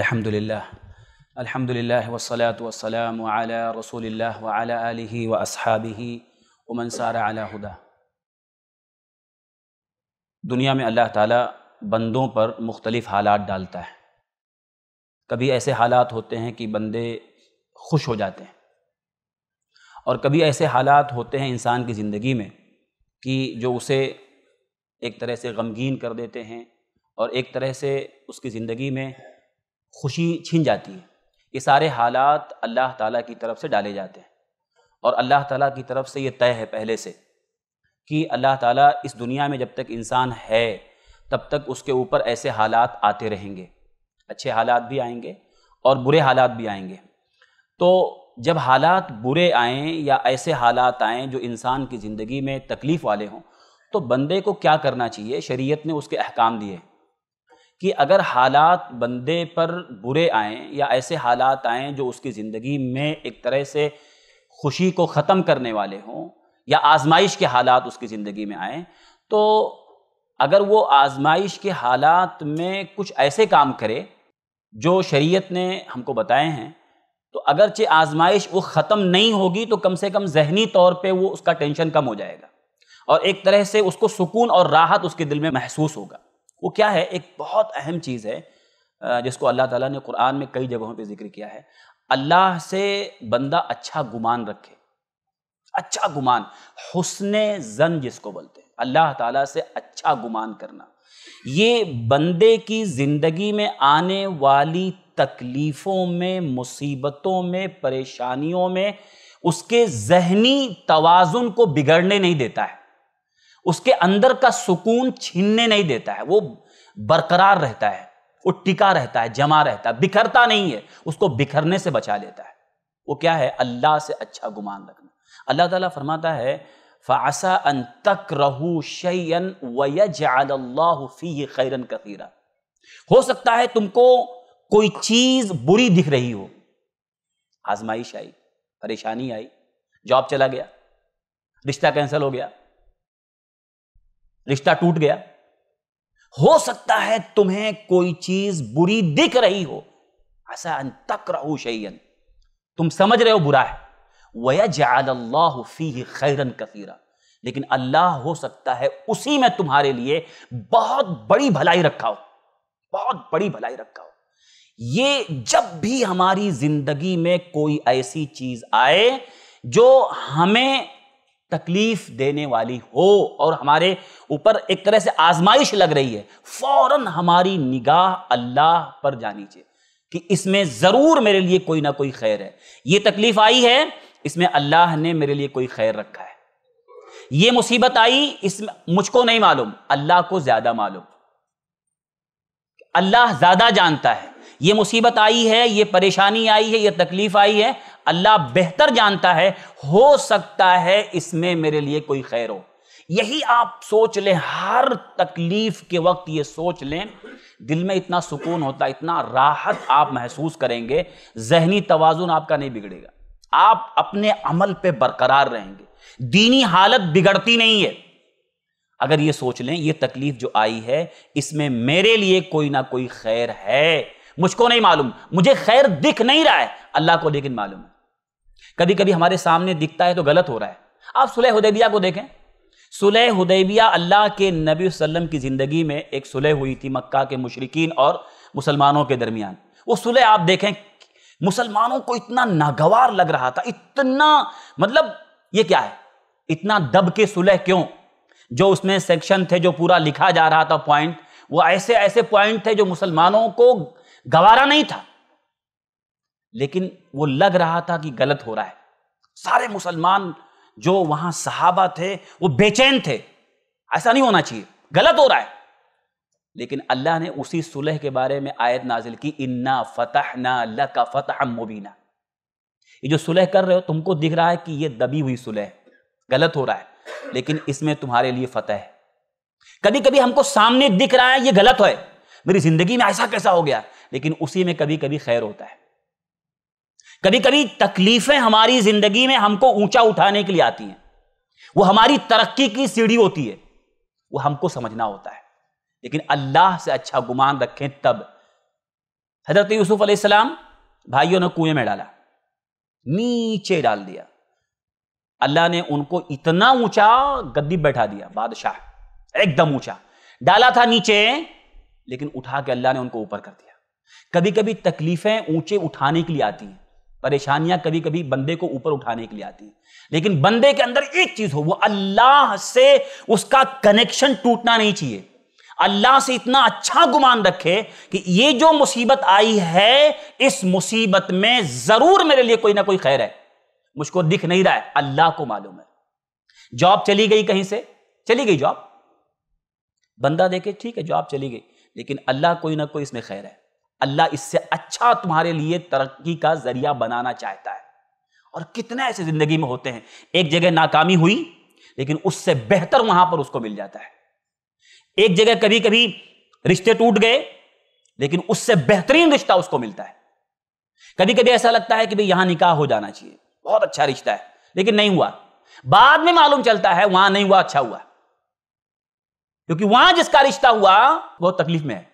अल्हम्दुलिल्लाह अल्हम्दुलिल्लाह वसलात वसलाम अला रसूलिल्लाह व अला आलिहि व असहाबिहि व मनसारा अला हुदा दुनिया में अल्लाह ताला बंदों पर मुख्तलिफ़ हालात डालता है कभी ऐसे हालात होते हैं कि बंदे खुश हो जाते हैं और कभी ऐसे हालात होते हैं इंसान की ज़िंदगी में कि जो उसे एक तरह से गमगीन कर देते हैं और एक तरह से उसकी ज़िंदगी में खुशी छिन जाती है ये सारे हालात अल्लाह ताला की तरफ से डाले जाते हैं और अल्लाह ताला की तरफ से ये तय है पहले से कि अल्लाह ताला इस दुनिया में जब तक इंसान है तब तक उसके ऊपर ऐसे हालात आते रहेंगे अच्छे हालात भी आएंगे और बुरे हालात भी आएंगे तो जब हालात बुरे आएँ या ऐसे हालात आएँ जो इंसान की ज़िंदगी में तकलीफ़ वाले हों तो बंदे को क्या करना चाहिए शरीयत ने उसके अहकाम दिए कि अगर हालात बंदे पर बुरे आएँ या ऐसे हालात आएँ जो उसकी ज़िंदगी में एक तरह से खुशी को ख़त्म करने वाले हों या आजमाइश के हालात उसकी ज़िंदगी में आएँ तो अगर वो आजमाइश के हालात में कुछ ऐसे काम करे जो शरीयत ने हमको बताए हैं तो अगरचे आजमाइश वो ख़त्म नहीं होगी तो कम से कम जहनी तौर पे वो उसका टेंशन कम हो जाएगा और एक तरह से उसको सुकून और राहत उसके दिल में महसूस होगा वो क्या है एक बहुत अहम चीज़ है जिसको अल्लाह ताला ने कुरान में कई जगहों पे जिक्र किया है अल्लाह से बंदा अच्छा गुमान रखे अच्छा गुमान हुसन जन जिसको बोलते हैं अल्लाह ताला से अच्छा गुमान करना ये बंदे की ज़िंदगी में आने वाली तकलीफ़ों में मुसीबतों में परेशानियों में उसके जहनी तोज़ुन को बिगड़ने नहीं देता है उसके अंदर का सुकून छीनने नहीं देता है वो बरकरार रहता है वो टिका रहता है जमा रहता है बिखरता नहीं है उसको बिखरने से बचा लेता है वो क्या है अल्लाह से अच्छा गुमान रखना अल्लाह ताला फरमाता है फ़ासा अन तक रहू शयन वही खैरन कतीरा हो सकता है तुमको कोई चीज़ बुरी दिख रही हो आजमाइश आई परेशानी आई जॉब चला गया रिश्ता कैंसिल हो गया रिश्ता टूट गया हो सकता है तुम्हें कोई चीज बुरी दिख रही हो ऐसा अंतक रहो शैयन तुम समझ रहे हो बुरा है वया जाल्लाह फी खैरन कसीरा लेकिन अल्लाह हो सकता है उसी में तुम्हारे लिए बहुत बड़ी भलाई रखा हो बहुत बड़ी भलाई रखा हो ये जब भी हमारी जिंदगी में कोई ऐसी चीज आए जो हमें तकलीफ देने वाली हो और हमारे ऊपर एक तरह से आजमाइश लग रही है फौरन हमारी निगाह अल्लाह पर जानी चाहिए कि इसमें ज़रूर मेरे लिए कोई ना कोई खैर है ये तकलीफ आई है इसमें अल्लाह ने मेरे लिए कोई खैर रखा है ये मुसीबत आई इसमें मुझको नहीं मालूम अल्लाह को ज़्यादा मालूम अल्लाह ज़्यादा जानता है ये मुसीबत आई है ये परेशानी आई है ये तकलीफ आई है अल्लाह बेहतर जानता है हो सकता है इसमें मेरे लिए कोई खैर हो यही आप सोच लें हर तकलीफ के वक्त ये सोच लें दिल में इतना सुकून होता है इतना राहत आप महसूस करेंगे जहनी तोज़ुन आपका नहीं बिगड़ेगा आप अपने अमल पे बरकरार रहेंगे दीनी हालत बिगड़ती नहीं है अगर ये सोच लें ये तकलीफ जो आई है इसमें मेरे लिए कोई ना कोई खैर है मुझको नहीं मालूम मुझे खैर दिख नहीं रहा है अल्लाह को लेकिन मालूम है कभी कभी हमारे सामने दिखता है तो गलत हो रहा है आप सुलह हुदैबिया को देखें सुलह हुदैबिया अल्लाह के नबी वसल्लम की ज़िंदगी में एक सुलह हुई थी मक्का के मुशरकिन और मुसलमानों के दरमियान वो सुलह आप देखें मुसलमानों को इतना नागवार लग रहा था इतना मतलब ये क्या है इतना दब के सुलह क्यों जो उसमें सेक्शन थे जो पूरा लिखा जा रहा था पॉइंट वो ऐसे ऐसे पॉइंट थे जो मुसलमानों को गवारा नहीं था लेकिन वो लग रहा था कि गलत हो रहा है सारे मुसलमान जो वहां सहाबा थे वो बेचैन थे ऐसा नहीं होना चाहिए गलत हो रहा है लेकिन अल्लाह ने उसी सुलह के बारे में आयत नाजिल की इन्ना फतह ना लका फतह मुबीना ये जो सुलह कर रहे हो तुमको दिख रहा है कि ये दबी हुई सुलह गलत हो रहा है लेकिन इसमें तुम्हारे लिए फतह है कभी कभी हमको सामने दिख रहा है ये गलत है मेरी जिंदगी में ऐसा कैसा हो गया लेकिन उसी में कभी कभी खैर होता है कभी कभी तकलीफें हमारी जिंदगी में हमको ऊंचा उठाने के लिए आती हैं वो हमारी तरक्की की सीढ़ी होती है वो हमको समझना होता है लेकिन अल्लाह से अच्छा गुमान रखें तब हजरत यूसुफ अलैहिस्सलाम भाइयों ने कुएं में डाला नीचे डाल दिया अल्लाह ने उनको इतना ऊंचा गद्दी बैठा दिया बादशाह एकदम ऊंचा डाला था नीचे लेकिन उठा के अल्लाह ने उनको ऊपर कर दिया कभी कभी तकलीफें ऊंचे उठाने के लिए आती हैं परेशानियां कभी कभी बंदे को ऊपर उठाने के लिए आती है लेकिन बंदे के अंदर एक चीज हो वो अल्लाह से उसका कनेक्शन टूटना नहीं चाहिए अल्लाह से इतना अच्छा गुमान रखे कि ये जो मुसीबत आई है इस मुसीबत में जरूर मेरे लिए कोई ना कोई खैर है मुझको दिख नहीं रहा है अल्लाह को मालूम है जॉब चली गई कहीं से चली गई जॉब बंदा देखे ठीक है जॉब चली गई लेकिन अल्लाह कोई ना कोई इसमें खैर है अल्लाह इससे अच्छा तुम्हारे लिए तरक्की का जरिया बनाना चाहता है और कितने ऐसे जिंदगी में होते हैं एक जगह नाकामी हुई लेकिन उससे बेहतर वहां पर उसको मिल जाता है एक जगह कभी कभी रिश्ते टूट गए लेकिन उससे बेहतरीन रिश्ता उसको मिलता है कभी कभी ऐसा लगता है कि भाई यहां निकाह हो जाना चाहिए बहुत अच्छा रिश्ता है लेकिन नहीं हुआ बाद में मालूम चलता है वहां नहीं हुआ अच्छा हुआ क्योंकि वहां जिसका रिश्ता हुआ वह तकलीफ में है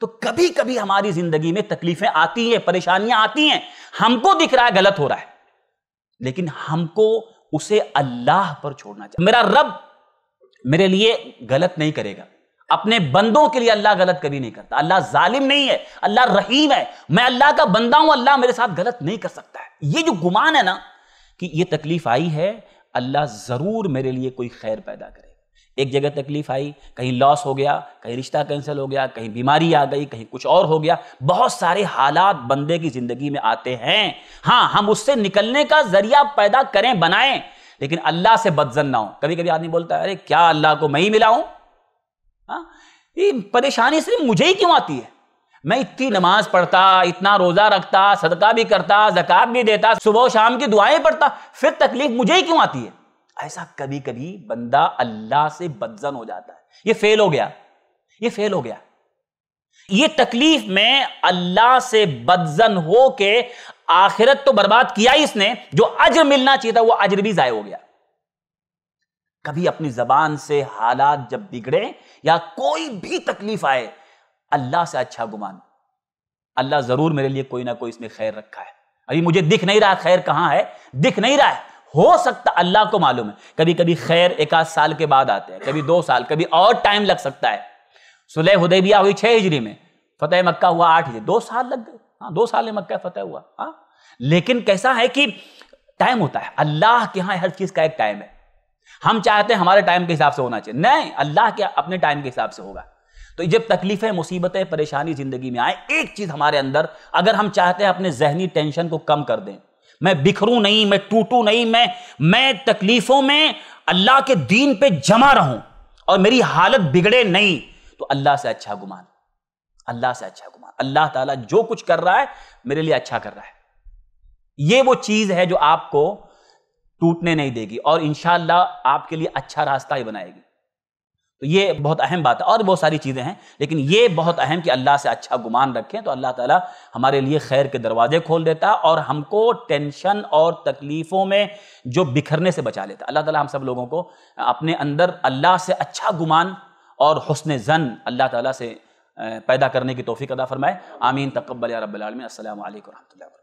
तो कभी कभी हमारी जिंदगी में तकलीफें आती हैं परेशानियां आती हैं हमको दिख रहा है गलत हो रहा है लेकिन हमको उसे अल्लाह पर छोड़ना चाहिए मेरा रब मेरे लिए गलत नहीं करेगा अपने बंदों के लिए अल्लाह गलत कभी नहीं करता अल्लाह जालिम नहीं है अल्लाह रहीम है मैं अल्लाह का बंदा हूं अल्लाह मेरे साथ गलत नहीं कर सकता है ये जो गुमान है ना कि ये तकलीफ आई है अल्लाह जरूर मेरे लिए कोई खैर पैदा करेगा एक जगह तकलीफ आई कहीं लॉस हो गया कहीं रिश्ता कैंसिल हो गया कहीं बीमारी आ गई कहीं कुछ और हो गया बहुत सारे हालात बंदे की ज़िंदगी में आते हैं हाँ हम उससे निकलने का ज़रिया पैदा करें बनाएं लेकिन अल्लाह से बदजन ना हो कभी कभी आदमी बोलता है अरे क्या अल्लाह को मैं ही मिला हूं हाँ, ये परेशानी सिर्फ मुझे ही क्यों आती है मैं इतनी नमाज पढ़ता इतना रोज़ा रखता सदका भी करता ज़क़त भी देता सुबह शाम की दुआएं पढ़ता फिर तकलीफ मुझे ही क्यों आती है ऐसा कभी कभी बंदा अल्लाह से बदजन हो जाता है ये फेल हो गया ये फेल हो गया ये तकलीफ में अल्लाह से बदजन हो के आखिरत तो बर्बाद किया ही इसने जो अज्र मिलना चाहिए था वो अज्र भी जाय हो गया कभी अपनी जबान से हालात जब बिगड़े या कोई भी तकलीफ आए अल्लाह से अच्छा गुमान अल्लाह जरूर मेरे लिए कोई ना कोई इसमें खैर रखा है अभी मुझे दिख नहीं रहा खैर कहां है दिख नहीं रहा है हो सकता अल्लाह को मालूम है कभी कभी खैर एक आध साल के बाद आते हैं कभी दो साल कभी और टाइम लग सकता है सुलह हुदैबिया हुई छह हिजरी में फतेह मक्का हुआ आठ हिजरी दो साल लग गए हाँ दो साल में मक्का फतेह हुआ हाँ लेकिन कैसा है कि टाइम होता है अल्लाह के यहाँ हर चीज़ का एक टाइम है हम चाहते हैं हमारे टाइम के हिसाब से होना चाहिए नहीं अल्लाह के अपने टाइम के हिसाब से होगा तो जब तकलीफें मुसीबतें परेशानी ज़िंदगी में आए एक चीज़ हमारे अंदर अगर हम चाहते हैं अपने जहनी टेंशन को कम कर दें मैं बिखरू नहीं मैं टूटू नहीं मैं मैं तकलीफों में अल्लाह के दीन पे जमा रहूं और मेरी हालत बिगड़े नहीं तो अल्लाह से अच्छा गुमान अल्लाह से अच्छा गुमान अल्लाह ताला जो कुछ कर रहा है मेरे लिए अच्छा कर रहा है ये वो चीज है जो आपको टूटने नहीं देगी और इनशाला आपके लिए अच्छा रास्ता ही बनाएगी तो ये बहुत अहम बात है और बहुत सारी चीज़ें हैं लेकिन ये बहुत अहम कि अल्लाह से अच्छा गुमान रखें तो अल्लाह ताला हमारे लिए खैर के दरवाजे खोल देता है और हमको टेंशन और तकलीफ़ों में जो बिखरने से बचा लेता अल्लाह ताला हम सब लोगों को अपने अंदर अल्लाह से अच्छा गुमान और हसन जन अल्लाह ताला से पैदा करने की तोफ़ी अदा फरमाए आमीन तकबल रबालमीन असल वरहमल